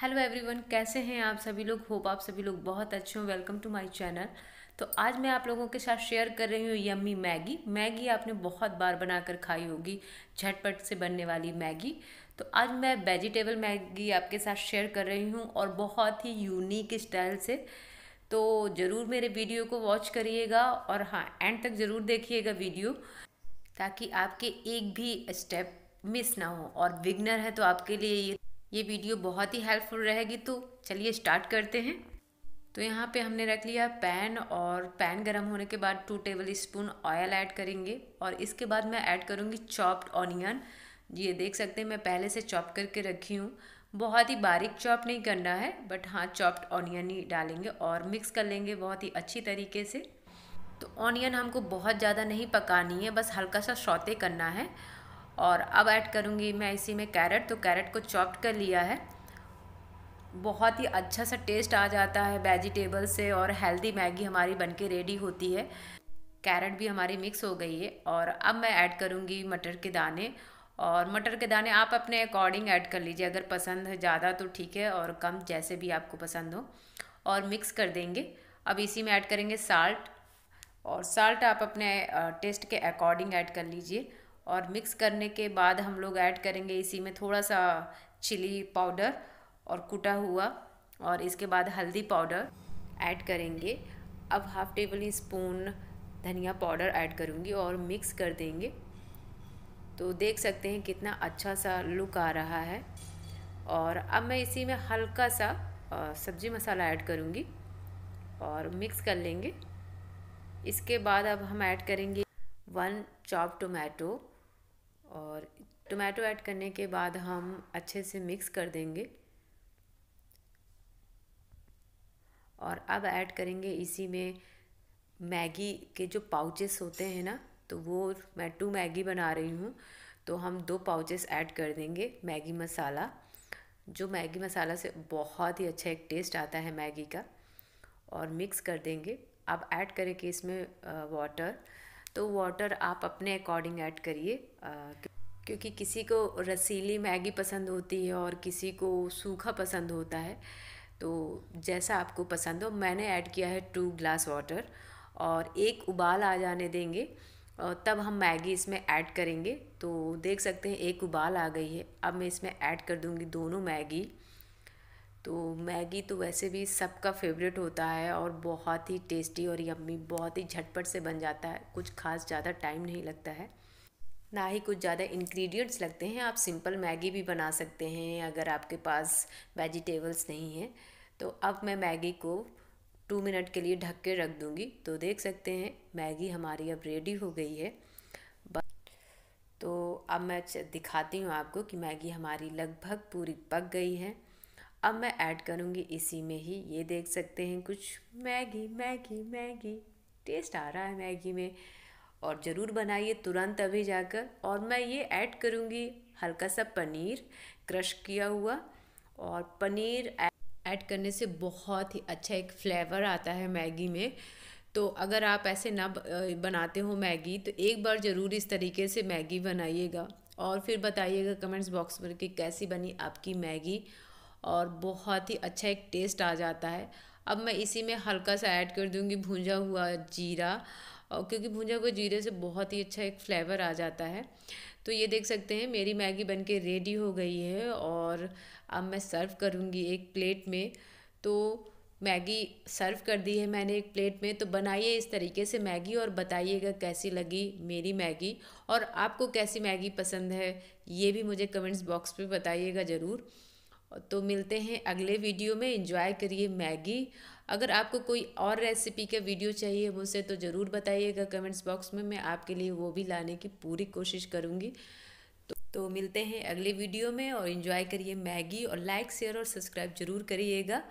hello everyone कैसे हैं आप सभी लोग होप आप सभी लोग बहुत अच्छे हों वेलकम टू माय चैनल तो आज मैं आप लोगों के साथ शेयर कर रही हूँ यम्मी मैगी मैगी आपने बहुत बार बनाकर खाई होगी झटपट से बनने वाली मैगी तो आज मैं वेजिटेबल मैगी आपके साथ शेयर कर रही हूँ और बहुत ही यूनिक स्टाइल से तो ज़रूर मेरे वीडियो को वॉच करिएगा और हाँ एंड तक ज़रूर देखिएगा वीडियो ताकि आपके एक भी स्टेप मिस ना हो और बिगनर है तो आपके लिए ये ये वीडियो बहुत ही हेल्पफुल रहेगी तो चलिए स्टार्ट करते हैं तो यहाँ पे हमने रख लिया पैन और पैन गरम होने के बाद two tablespoon oil add करेंगे और इसके बाद मैं ऐड करूँगी चॉप्ड ऑनियन ये देख सकते हैं मैं पहले से चॉप करके रखी हूँ बहुत ही बारीक चॉप नहीं करना है बट हाँ चॉप्ड ऑनियन ही डालेंगे और मिक्स कर लेंगे बहुत ही अच्छी तरीके से तो ऑनियन हमको बहुत ज़्यादा नहीं पकानी है बस हल्का सा सौते करना है और अब ऐड करूँगी मैं इसी में कैरेट तो कैरेट को चॉप्ड कर लिया है बहुत ही अच्छा सा टेस्ट आ जाता है वेजिटेबल से और हेल्दी मैगी हमारी बनके रेडी होती है कैरेट भी हमारी मिक्स हो गई है और अब मैं ऐड करूँगी मटर के दाने और मटर के दाने आप अपने अकॉर्डिंग ऐड कर लीजिए अगर पसंद है ज़्यादा तो ठीक है और कम जैसे भी आपको पसंद हो और मिक्स कर देंगे अब इसी में ऐड करेंगे साल्ट और साल्ट आप अपने टेस्ट के अकॉर्डिंग ऐड कर लीजिए और मिक्स करने के बाद हम लोग ऐड करेंगे इसी में थोड़ा सा चिली पाउडर और कुटा हुआ और इसके बाद हल्दी पाउडर ऐड करेंगे अब हाफ़ टेबल स्पून धनिया पाउडर ऐड करूँगी और मिक्स कर देंगे तो देख सकते हैं कितना अच्छा सा लुक आ रहा है और अब मैं इसी में हल्का सा सब्ज़ी मसाला ऐड करूँगी और मिक्स कर लेंगे इसके बाद अब हम ऐड करेंगे वन चॉप टोमेटो और टोमेटो ऐड करने के बाद हम अच्छे से मिक्स कर देंगे और अब ऐड करेंगे इसी में मैगी के जो पाउचेस होते हैं ना तो वो मैं टू मैगी बना रही हूँ तो हम दो पाउचेस ऐड कर देंगे मैगी मसाला जो मैगी मसाला से बहुत ही अच्छा एक टेस्ट आता है मैगी का और मिक्स कर देंगे अब ऐड करेंगे इसमें वाटर तो वाटर आप अपने अकॉर्डिंग ऐड करिए क्योंकि किसी को रसीली मैगी पसंद होती है और किसी को सूखा पसंद होता है तो जैसा आपको पसंद हो मैंने ऐड किया है टू ग्लास वाटर और एक उबाल आ जाने देंगे और तब हम मैगी इसमें ऐड करेंगे तो देख सकते हैं एक उबाल आ गई है अब मैं इसमें ऐड कर दूंगी दोनों मैगी तो मैगी तो वैसे भी सबका फेवरेट होता है और बहुत ही टेस्टी और यम्मी बहुत ही झटपट से बन जाता है कुछ खास ज़्यादा टाइम नहीं लगता है ना ही कुछ ज़्यादा इंग्रेडिएंट्स लगते हैं आप सिंपल मैगी भी बना सकते हैं अगर आपके पास वेजिटेबल्स नहीं हैं तो अब मैं मैगी को टू मिनट के लिए ढक के रख दूँगी तो देख सकते हैं मैगी हमारी अब रेडी हो गई है तो अब मैं दिखाती हूँ आपको कि मैगी हमारी लगभग पूरी पक गई है अब मैं ऐड करूँगी इसी में ही ये देख सकते हैं कुछ मैगी मैगी मैगी टेस्ट आ रहा है मैगी में और ज़रूर बनाइए तुरंत अभी जाकर और मैं ये ऐड करूँगी हल्का सा पनीर क्रश किया हुआ और पनीर ऐड करने से बहुत ही अच्छा एक फ्लेवर आता है मैगी में तो अगर आप ऐसे ना बनाते हो मैगी तो एक बार ज़रूर इस तरीके से मैगी बनाइएगा और फिर बताइएगा कमेंट्स बॉक्स पर कि कैसी बनी आपकी मैगी और बहुत ही अच्छा एक टेस्ट आ जाता है अब मैं इसी में हल्का सा ऐड कर दूँगी भूंजा हुआ जीरा और क्योंकि भूंजा हुआ जीरे से बहुत ही अच्छा एक फ्लेवर आ जाता है तो ये देख सकते हैं मेरी मैगी बनके रेडी हो गई है और अब मैं सर्व करूँगी एक प्लेट में तो मैगी सर्व कर दी है मैंने एक प्लेट में तो बनाइए इस तरीके से मैगी और बताइएगा कैसी लगी मेरी मैगी और आपको कैसी मैगी पसंद है ये भी मुझे कमेंट्स बॉक्स में बताइएगा ज़रूर तो मिलते हैं अगले वीडियो में इंजॉय करिए मैगी अगर आपको कोई और रेसिपी का वीडियो चाहिए मुझसे तो ज़रूर बताइएगा कमेंट्स बॉक्स में मैं आपके लिए वो भी लाने की पूरी कोशिश करूँगी तो, तो मिलते हैं अगले वीडियो में और इन्जॉय करिए मैगी और लाइक शेयर और सब्सक्राइब ज़रूर करिएगा